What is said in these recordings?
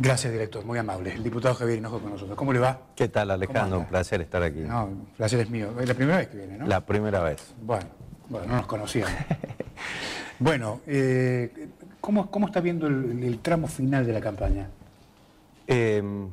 Gracias, director, muy amable. El diputado Javier Hinojo con nosotros. ¿Cómo le va? ¿Qué tal, Alejandro? Un placer estar aquí. No, placer es mío. Es la primera vez que viene, ¿no? La primera vez. Bueno, no nos conocíamos. bueno, eh, ¿cómo, está viendo el, tramo final de la campaña? Em,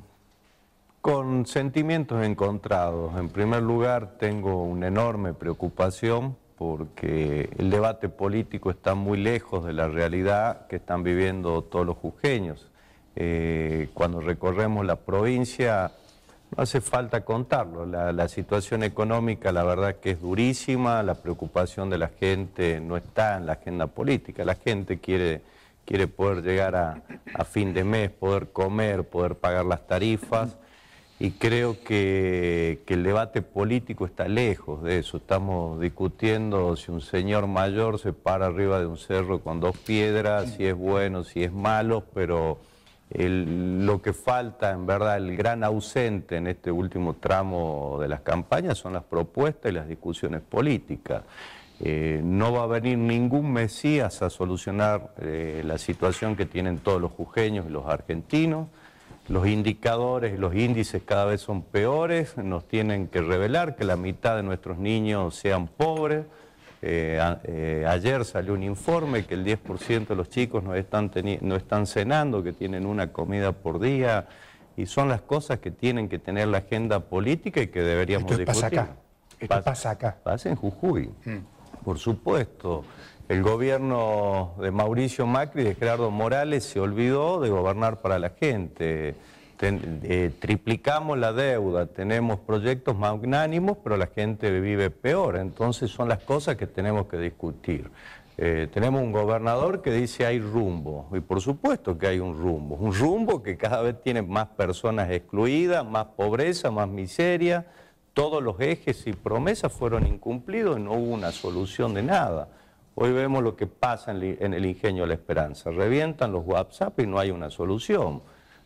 con sentimientos encontrados. En primer lugar, tengo una enorme preocupación porque el debate político está muy lejos de la realidad que están viviendo todos los jujeños eh, cuando recorremos la provincia, no hace falta contarlo, la, situación económica la verdad que es durísima, la preocupación de la gente no está en la agenda política, la gente quiere, quiere poder llegar a, fin de mes, poder comer, poder pagar las tarifas y creo que, el debate político está lejos de eso. Estamos discutiendo si un señor mayor se para arriba de un cerro con dos piedras, si es bueno, si es malo, pero lo que falta, en verdad, el gran ausente en este último tramo de las campañas son las propuestas y las discusiones políticas. Eh, no va a venir ningún Mesías a solucionar eh, la situación que tienen todos los jujeños y los argentinos. Los indicadores y los índices cada vez son peores, nos tienen que revelar que la mitad de nuestros niños sean pobres, eh, eh, ayer salió un informe que el 10% de los chicos no están, no están cenando, que tienen una comida por día, y son las cosas que tienen que tener la agenda política y que deberíamos discutir. Pasa acá. pasa, acá. Pasa en Jujuy, mm. por supuesto. El gobierno de Mauricio Macri y de Gerardo Morales se olvidó de gobernar para la gente. Eh, triplicamos la deuda, tenemos proyectos magnánimos, pero la gente vive peor. Entonces son las cosas que tenemos que discutir. Eh, tenemos un gobernador que dice hay rumbo, y por supuesto que hay un rumbo, un rumbo que cada vez tiene más personas excluidas, más pobreza, más miseria, todos los ejes y promesas fueron incumplidos y no hubo una solución de nada. Hoy vemos lo que pasa en el ingenio de la esperanza, revientan los WhatsApp y no hay una solución.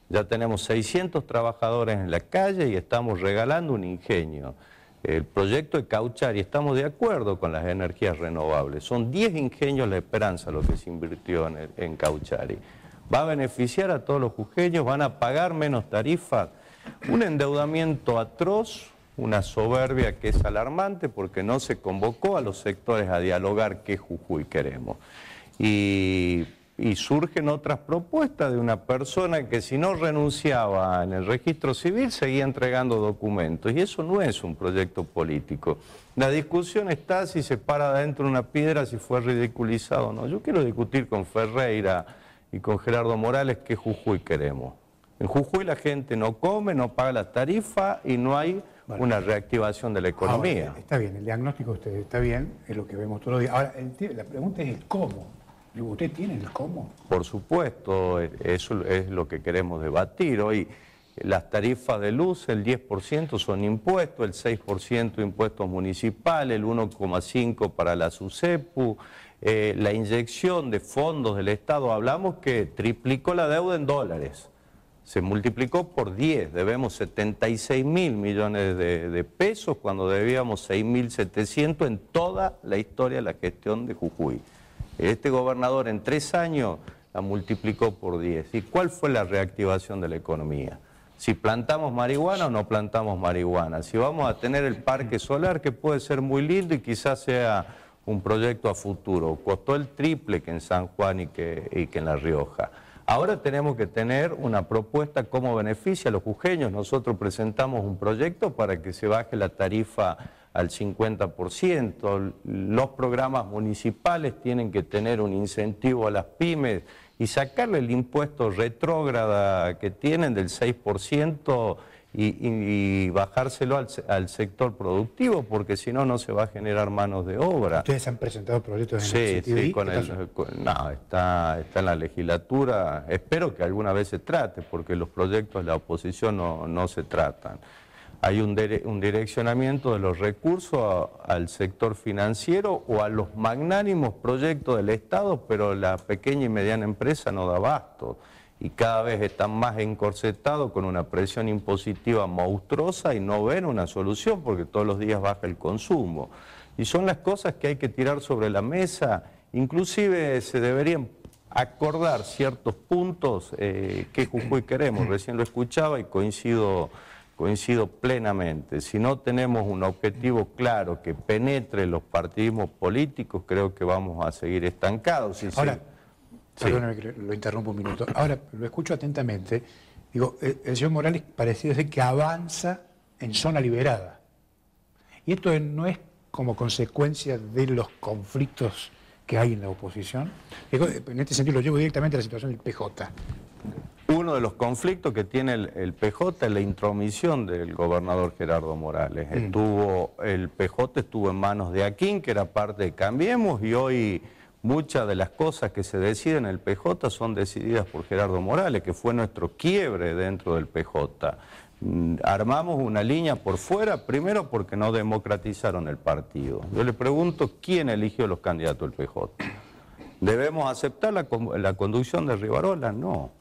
Ya tenemos 600 trabajadores en la calle y estamos regalando un ingenio. El proyecto de Cauchari, estamos de acuerdo con las energías renovables. Son 10 ingenios La Esperanza lo que se invirtió en, Cauchari. Va a beneficiar a todos los jujeños, van a pagar menos tarifas. Un endeudamiento atroz, una soberbia que es alarmante porque no se convocó a los sectores a dialogar qué Jujuy queremos. Y y surgen otras propuestas de una persona que si no renunciaba en el registro civil seguía entregando documentos y eso no es un proyecto político. La discusión está si se para adentro una piedra, si fue ridiculizado o no. Yo quiero discutir con Ferreira y con Gerardo Morales qué Jujuy queremos. En Jujuy la gente no come, no paga la tarifa y no hay una reactivación de la economía. está bien, el diagnóstico de ustedes está bien, es lo que vemos todos los días. Ahora, la pregunta es cómo ¿Y ¿usted tiene el cómo? Por supuesto, eso es lo que queremos debatir hoy. Las tarifas de luz, el 10% son impuestos, el 6% impuestos municipales, el 1,5% para la SUSEPU, eh, la inyección de fondos del Estado. Hablamos que triplicó la deuda en dólares, se multiplicó por 10, debemos 76 mil millones de, de pesos cuando debíamos 6.700 en toda la historia de la gestión de Jujuy. Este gobernador en tres años la multiplicó por 10. ¿Y cuál fue la reactivación de la economía? Si plantamos marihuana o no plantamos marihuana, si vamos a tener el parque solar que puede ser muy lindo y quizás sea un proyecto a futuro, costó el triple que en San Juan y que, que en La Rioja. Ahora tenemos que tener una propuesta como beneficia a los jujeños. Nosotros presentamos un proyecto para que se baje la tarifa al 50%, los programas municipales tienen que tener un incentivo a las pymes y sacarle el impuesto retrógrada que tienen del 6% y, bajárselo al, sector productivo, porque si no, no se va a generar manos de obra. Ustedes han presentado proyectos de sí, Sí, sí, con el, no, está, está en la legislatura. Espero que alguna vez se trate, porque los proyectos de la oposición no, no se tratan hay un, direccionamiento de los recursos al sector financiero o a los magnánimos proyectos del Estado, pero la pequeña y mediana empresa no da abasto y cada vez están más encorsetados con una presión impositiva monstruosa y no ven una solución porque todos los días baja el consumo. Y son las cosas que hay que tirar sobre la mesa, inclusive se deberían acordar ciertos puntos eh, que Jujuy queremos. Recién lo escuchaba y coincido coincido plenamente, si no tenemos un objetivo claro que penetre los partidismos políticos, creo que vamos a seguir estancados. Ahora, que lo interrumpo un minuto. Ahora, lo escucho atentamente. Digo, eh, el señor Morales parece decir que avanza en zona liberada. Y esto no es como consecuencia de los conflictos que hay en la oposición. En este sentido lo llevo directamente a la situación del PJ. Uno de los conflictos que tiene el, PJ es la intromisión del gobernador Gerardo Morales. Mm. Estuvo, el PJ estuvo en manos de Aquín, que era parte de Cambiemos, y hoy muchas de las cosas que se deciden en el PJ son decididas por Gerardo Morales, que fue nuestro quiebre dentro del PJ. Mm, armamos una línea por fuera, primero porque no democratizaron el partido. Yo le pregunto, ¿quién eligió los candidatos del PJ? ¿Debemos aceptar la, la conducción de Rivarola? No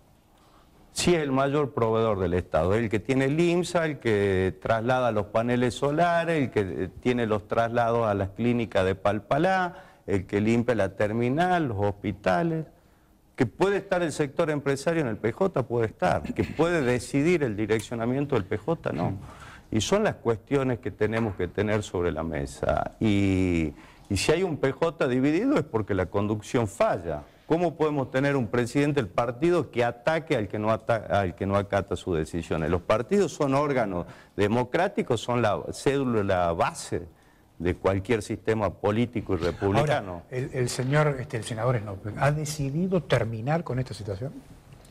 sí es el mayor proveedor del Estado, el que tiene el IMSA, el que traslada los paneles solares, el que eh, tiene los traslados a las clínicas de Palpalá, el que limpia la terminal, los hospitales, que puede estar el sector empresario en el PJ, puede estar, que puede decidir el direccionamiento del PJ, no. Y son las cuestiones que tenemos que tener sobre la mesa. Y, y si hay un PJ dividido es porque la conducción falla. ¿Cómo podemos tener un presidente del partido que ataque al que no, ataca, al que no acata sus decisiones? Los partidos son órganos democráticos, son la cédula, la base de cualquier sistema político y republicano. Ahora, el, señor, este, el senador ¿ha decidido terminar con esta situación?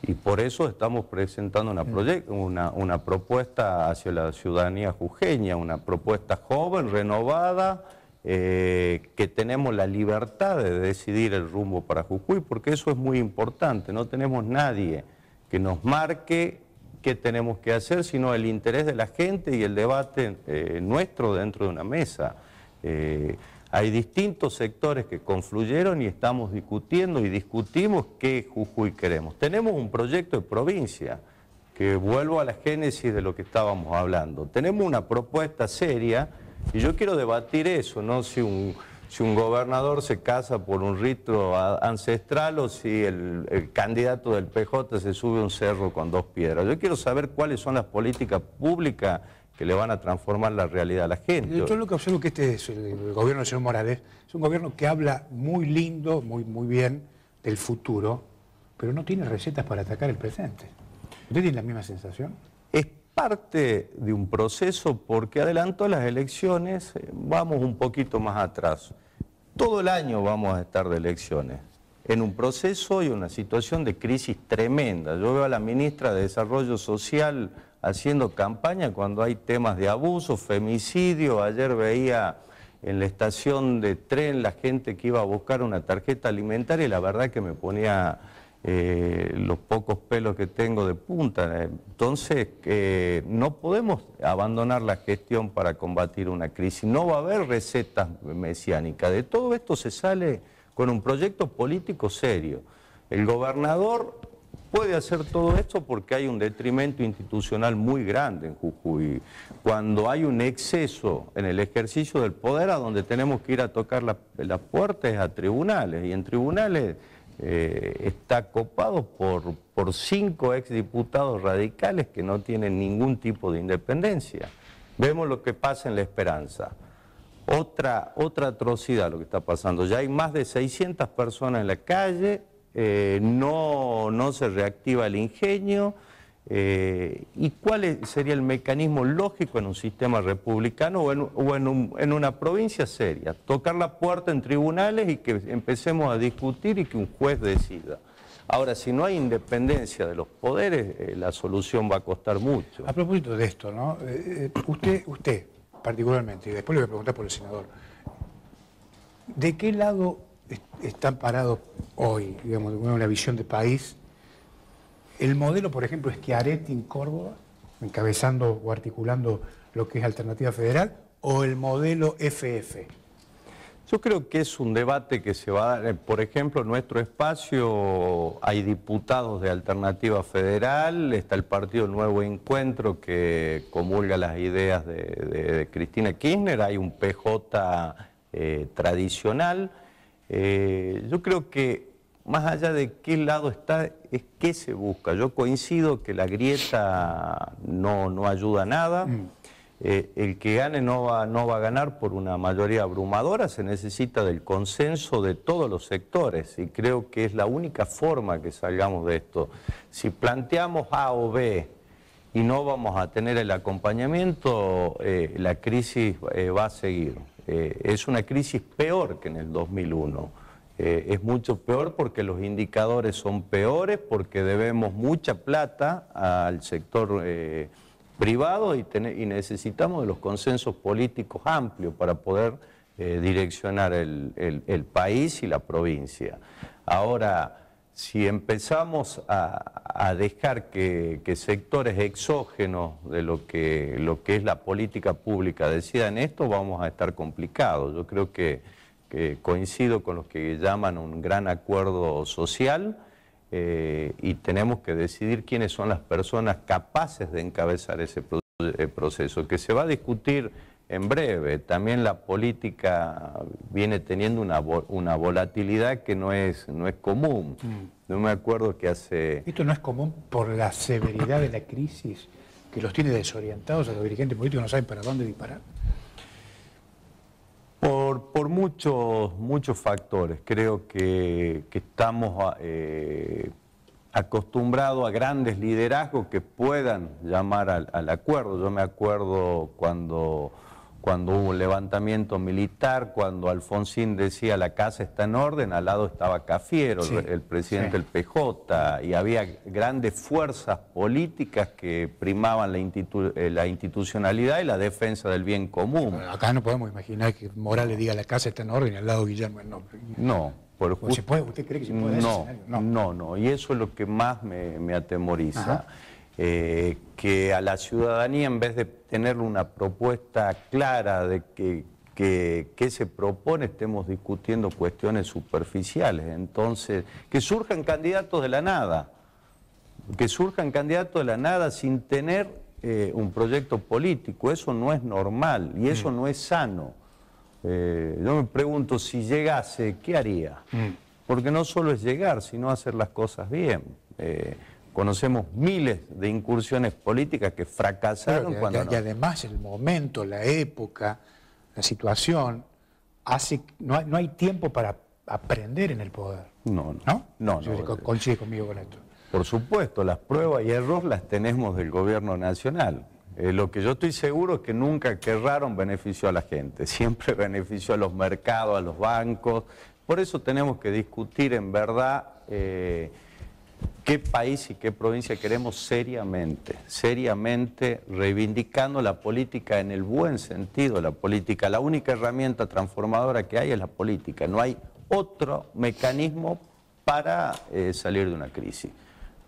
Y por eso estamos presentando una, mm. una, una propuesta hacia la ciudadanía jujeña, una propuesta joven, renovada, eh, que tenemos la libertad de decidir el rumbo para Jujuy, porque eso es muy importante, no tenemos nadie que nos marque qué tenemos que hacer, sino el interés de la gente y el debate eh, nuestro dentro de una mesa. Eh, hay distintos sectores que confluyeron y estamos discutiendo y discutimos qué Jujuy queremos. Tenemos un proyecto de provincia, que vuelvo a la génesis de lo que estábamos hablando. Tenemos una propuesta seria y yo quiero debatir eso, ¿no? Si un, si un gobernador se casa por un rito ancestral o si el, candidato del PJ se sube a un cerro con dos piedras. Yo quiero saber cuáles son las políticas públicas que le van a transformar la realidad a la gente. Yo lo que observo que este es el gobierno del señor Morales, es un gobierno que habla muy lindo, muy, muy bien del futuro, pero no tiene recetas para atacar el presente. ¿Usted tiene la misma sensación? Es parte de un proceso porque adelantó las elecciones, eh, vamos un poquito más atrás. Todo el año vamos a estar de elecciones, en un proceso y una situación de crisis tremenda. Yo veo a la ministra de Desarrollo Social haciendo campaña cuando hay temas de abuso, femicidio. Ayer veía en la estación de tren la gente que iba a buscar una tarjeta alimentaria y la verdad que me ponía eh, los pocos pelos que tengo de punta. Entonces, eh, no podemos abandonar la gestión para combatir una crisis. No va a haber recetas mesiánicas. De todo esto se sale con un proyecto político serio. El gobernador puede hacer todo esto porque hay un detrimento institucional muy grande en Jujuy. Cuando hay un exceso en el ejercicio del poder, a donde tenemos que ir a tocar las puertas a tribunales, y en tribunales eh, está copado por, por cinco exdiputados radicales que no tienen ningún tipo de independencia. Vemos lo que pasa en La Esperanza. Otra, atrocidad lo que está pasando. Ya hay más de 600 personas en la calle, eh, no se reactiva el ingenio, eh, ¿Y cuál sería el mecanismo lógico en un sistema republicano o, en, una provincia seria? Tocar la puerta en tribunales y que empecemos a discutir y que un juez decida. Ahora, si no hay independencia de los poderes, eh, la solución va a costar mucho. A propósito de esto, ¿no? Eh, usted, usted, particularmente, y después le voy a preguntar por el senador, ¿de qué lado están parados hoy, digamos, una visión de país el modelo, por ejemplo, es que en Córdoba, encabezando o articulando lo que es Alternativa Federal, o el modelo FF. Yo creo que es un debate que se va a dar. Por ejemplo, en nuestro espacio hay diputados de Alternativa Federal, está el Partido Nuevo Encuentro que comulga las ideas de, Cristina Kirchner, hay un PJ eh, tradicional. Eh, yo creo que más allá de qué lado está, es qué se busca. Yo coincido que la grieta no, no ayuda a nada. Mm. Eh, el que gane no va, no va a ganar por una mayoría abrumadora, se necesita del consenso de todos los sectores y creo que es la única forma que salgamos de esto. Si planteamos A o B y no vamos a tener el acompañamiento, eh, la crisis eh, va a seguir. es una crisis peor que en el 2001. Eh, es mucho peor porque los indicadores son peores, porque debemos mucha plata al sector eh, privado y, necesitamos de los consensos políticos amplios para poder eh, direccionar el, país y la provincia. Ahora, si empezamos a, dejar que, sectores exógenos de lo que, lo que es la política pública decidan esto, vamos a estar complicados. Yo creo que que coincido con los que llaman un gran acuerdo social eh, y tenemos que decidir quiénes son las personas capaces de encabezar ese eh, proceso, que se va a discutir en breve. También la política viene teniendo una, una volatilidad que no es, no es común. Mm. No me acuerdo que hace... Esto no es común por la severidad de la crisis que los tiene desorientados a los dirigentes políticos, no saben para dónde disparar. Por, muchos, muchos factores. Creo que, estamos ah, eh, acostumbrados a grandes liderazgos que puedan llamar al acuerdo. Yo me acuerdo cuando cuando hubo un levantamiento militar, cuando Alfonsín decía la casa está en orden, al lado estaba Cafiero, el, presidente del PJ, y había grandes fuerzas políticas que primaban la, eh, institucionalidad y la defensa del bien común. Acá no podemos imaginar que Morales diga la casa está en orden y al lado Guillermo no. No. Por pues, ¿Usted cree que se puede? No, no, no, y eso es lo que más me, atemoriza. Eh, que a la ciudadanía, en vez de tener una propuesta clara de que, se propone, estemos discutiendo cuestiones superficiales. Entonces, que surjan candidatos de la nada, que surjan candidatos de la nada sin tener eh, un proyecto político. Eso no es normal y mm. eso no es sano. Eh, yo me pregunto, si llegase, ¿qué haría? Mm. Porque no solo es llegar, sino hacer las cosas bien. Conocemos miles de incursiones políticas que fracasaron cuando... Y, además el momento, la época, la situación, hace no hay, tiempo para aprender en el poder. No, no. ¿No? no, no conmigo con esto. Por supuesto, las pruebas y errores las tenemos del gobierno nacional. Eh, lo que yo estoy seguro es que nunca querraron beneficio a la gente, siempre beneficio a los mercados, a los bancos. Por eso tenemos que discutir en verdad eh, qué país y qué provincia queremos seriamente, seriamente reivindicando la política en el buen sentido, la política. La única herramienta transformadora que hay es la política, no hay otro mecanismo para eh, salir de una crisis.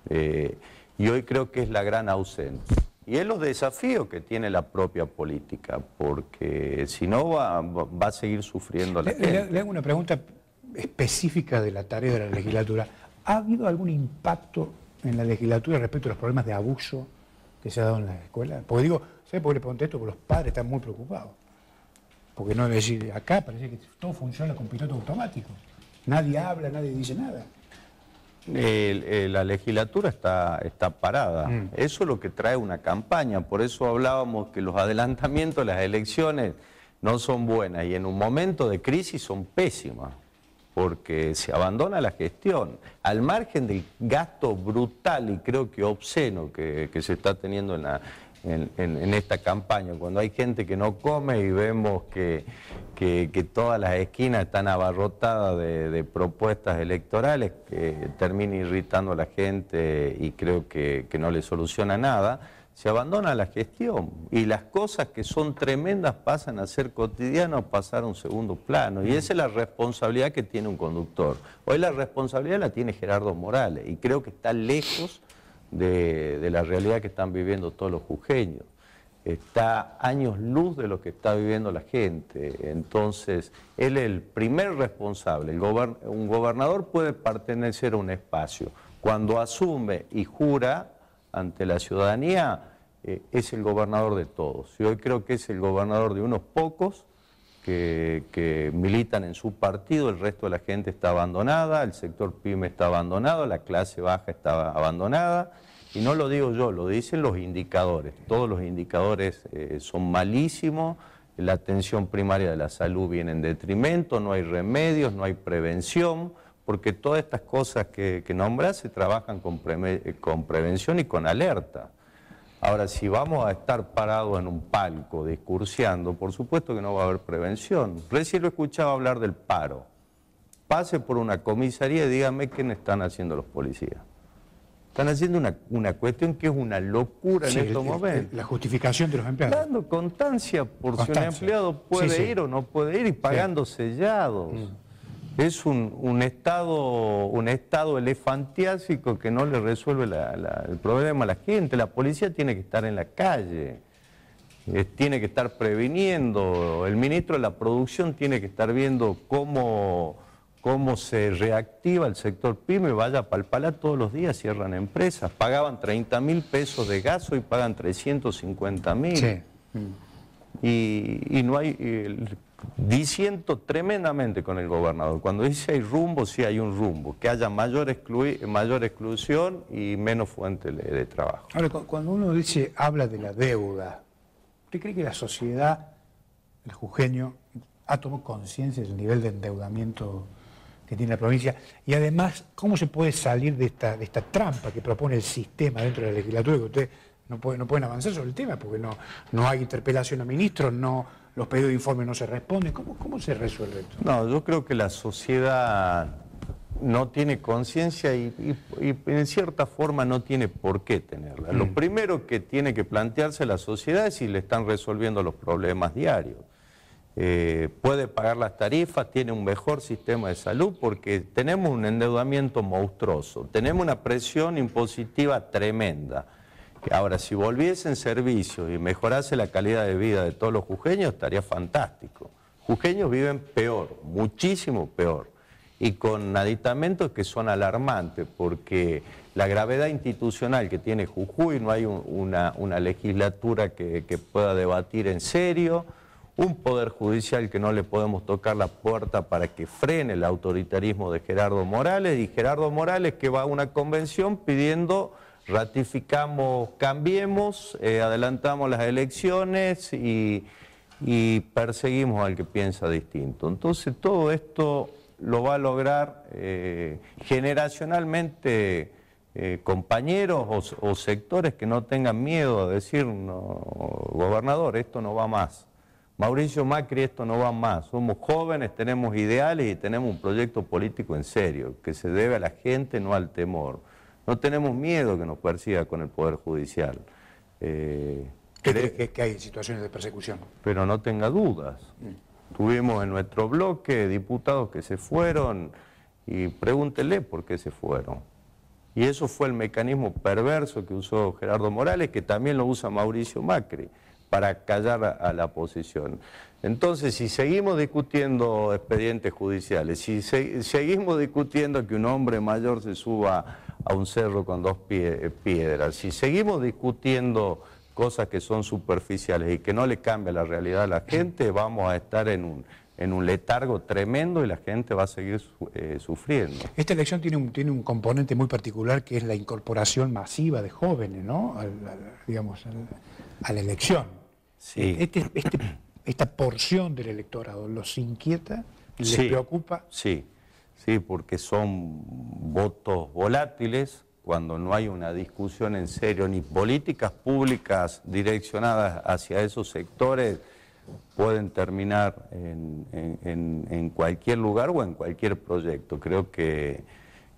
Eh, y hoy creo que es la gran ausencia... Y es los desafíos que tiene la propia política, porque si no va, a seguir sufriendo la le hago una pregunta específica de la tarea de la legislatura. ¿Ha habido algún impacto en la legislatura respecto a los problemas de abuso que se ha dado en las escuelas? Porque digo, ¿sabes por qué le pregunté esto? Porque los padres están muy preocupados. Porque no es decir, acá parece que todo funciona con piloto automático. Nadie habla, nadie dice nada. Eh, la legislatura está, está parada. Mm. Eso es lo que trae una campaña. Por eso hablábamos que los adelantamientos de las elecciones no son buenas y en un momento de crisis son pésimas porque se abandona la gestión, al margen del gasto brutal y creo que obsceno que, se está teniendo en, esta campaña, cuando hay gente que no come y vemos que, todas las esquinas están abarrotadas de, propuestas electorales que termina irritando a la gente y creo que no le soluciona nada se abandona la gestión y las cosas que son tremendas pasan a ser cotidianas, pasar a un segundo plano. Y mm. esa es la responsabilidad que tiene un conductor. Hoy la responsabilidad la tiene Gerardo Morales y creo que está lejos de, la realidad que están viviendo todos los jujeños. Está años luz de lo que está viviendo la gente. Entonces, él es el primer responsable. un gobernador puede pertenecer a un espacio. Cuando asume y jura ante la ciudadanía, eh, es el gobernador de todos. yo creo que es el gobernador de unos pocos que, militan en su partido, el resto de la gente está abandonada, el sector pyme está abandonado, la clase baja está abandonada. Y no lo digo yo, lo dicen los indicadores. Todos los indicadores eh, son malísimos, la atención primaria de la salud viene en detrimento, no hay remedios, no hay prevención porque todas estas cosas que, nombras se trabajan eh, con prevención y con alerta. Ahora, si vamos a estar parados en un palco discurseando, por supuesto que no va a haber prevención. Recién lo escuchaba hablar del paro. Pase por una comisaría y dígame qué están haciendo los policías. Están haciendo una, una cuestión que es una locura en estos momentos. la justificación de los empleados. Dando constancia por si un empleado puede ir o no puede ir y pagando sellados. Mm es un, estado, un estado elefantiásico que no le resuelve el problema a la gente. La policía tiene que estar en la calle, tiene que estar previniendo, el ministro de la producción tiene que estar viendo cómo, cómo se reactiva el sector pyme, vaya a Palpalá todos los días, cierran empresas, pagaban 30 mil pesos de gaso y pagan 350 mil. Y, y, no hay, diciendo tremendamente con el gobernador. Cuando dice hay rumbo, sí hay un rumbo, que haya mayor, mayor exclusión y menos fuente de, trabajo. Ahora, cuando uno dice, habla de la deuda, ¿usted cree que la sociedad, el jujeño, ha tomado conciencia del nivel de endeudamiento que tiene la provincia? Y además, ¿cómo se puede salir de esta, trampa que propone el sistema dentro de la legislatura? Que ustedes no, puede, no pueden avanzar sobre el tema porque no, no hay interpelación a ministros, no los pedidos de informe no se responden. ¿Cómo, se resuelve esto? No, yo creo que la sociedad no tiene conciencia y, en cierta forma no tiene por qué tenerla. Lo mm. primero que tiene que plantearse la sociedad es si le están resolviendo los problemas diarios. Eh, puede pagar las tarifas, tiene un mejor sistema de salud porque tenemos un endeudamiento monstruoso, tenemos una presión impositiva tremenda Ahora, si volviesen servicios y mejorase la calidad de vida de todos los jujeños, estaría fantástico. Jujeños viven peor, muchísimo peor, y con aditamentos que son alarmantes, porque la gravedad institucional que tiene Jujuy, no hay una, legislatura que, que pueda debatir en serio, un poder judicial que no le podemos tocar la puerta para que frene el autoritarismo de Gerardo Morales, y Gerardo Morales que va a una convención pidiendo ratificamos, cambiemos, eh, adelantamos las elecciones y, perseguimos al que piensa distinto. Entonces todo esto lo va a lograr eh, generacionalmente eh, compañeros o, sectores que no tengan miedo a decir, no, gobernador, esto no va más. Mauricio Macri, esto no va más. Somos jóvenes, tenemos ideales y tenemos un proyecto político en serio, que se debe a la gente, no al temor. No tenemos miedo que nos persiga con el Poder Judicial. Eh, crees que, hay situaciones de persecución? Pero no tenga dudas. Mm. Tuvimos en nuestro bloque diputados que se fueron y pregúntele por qué se fueron. Y eso fue el mecanismo perverso que usó Gerardo Morales, que también lo usa Mauricio Macri, para callar a, la oposición. Entonces, si seguimos discutiendo expedientes judiciales, si seguimos discutiendo que un hombre mayor se suba a un cerro con dos piedras. Si seguimos discutiendo cosas que son superficiales y que no le cambia la realidad a la gente, vamos a estar en un, en un letargo tremendo y la gente va a seguir eh, sufriendo. Esta elección tiene un, tiene un componente muy particular que es la incorporación masiva de jóvenes, ¿no? digamos, a la elección. Sí. Este, este, esta porción del electorado los inquieta, les preocupa. Sí. ¿sí? porque son votos volátiles cuando no hay una discusión en serio, ni políticas públicas direccionadas hacia esos sectores pueden terminar en, cualquier lugar o en cualquier proyecto. Creo que,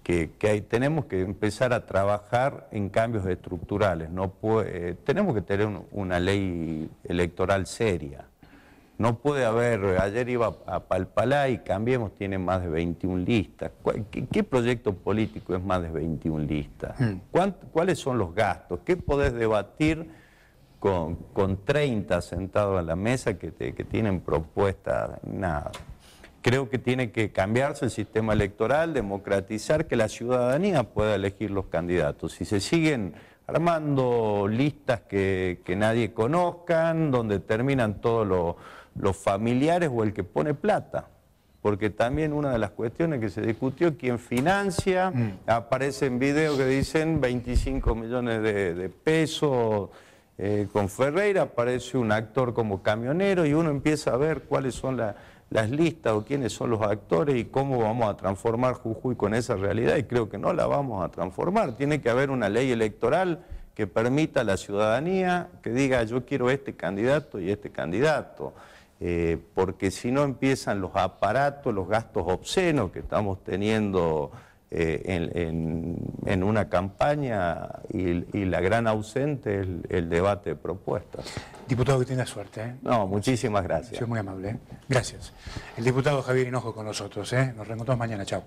que, tenemos que empezar a trabajar en cambios estructurales. No eh, tenemos que tener una ley electoral seria. No puede haber, ayer iba a Palpalá y Cambiemos tiene más de 21 listas. ¿Qué, proyecto político es más de 21 listas? Hmm. ¿Cuáles son los gastos? ¿Qué podés debatir con, con 30 sentados a la mesa que, tienen propuestas? Nada. Creo que tiene que cambiarse el sistema electoral, democratizar, que la ciudadanía pueda elegir los candidatos. Si se siguen armando listas que, que nadie conozcan, donde terminan todos los los familiares o el que pone plata. Porque también una de las cuestiones que se discutió, quien financia, mm. aparece en video que dicen 25 millones de, pesos eh, con Ferreira, aparece un actor como camionero y uno empieza a ver cuáles son las listas o quiénes son los actores y cómo vamos a transformar Jujuy con esa realidad y creo que no la vamos a transformar. Tiene que haber una ley electoral que permita a la ciudadanía que diga yo quiero este candidato y este candidato. Eh, porque si no empiezan los aparatos, los gastos obscenos que estamos teniendo eh, en, una campaña y, la gran ausente es el, debate de propuestas. Diputado, que tenga suerte. ¿eh? No, muchísimas gracias. Soy muy amable. Gracias. El diputado Javier Hinojo con nosotros. Nos reencontramos mañana. Chao.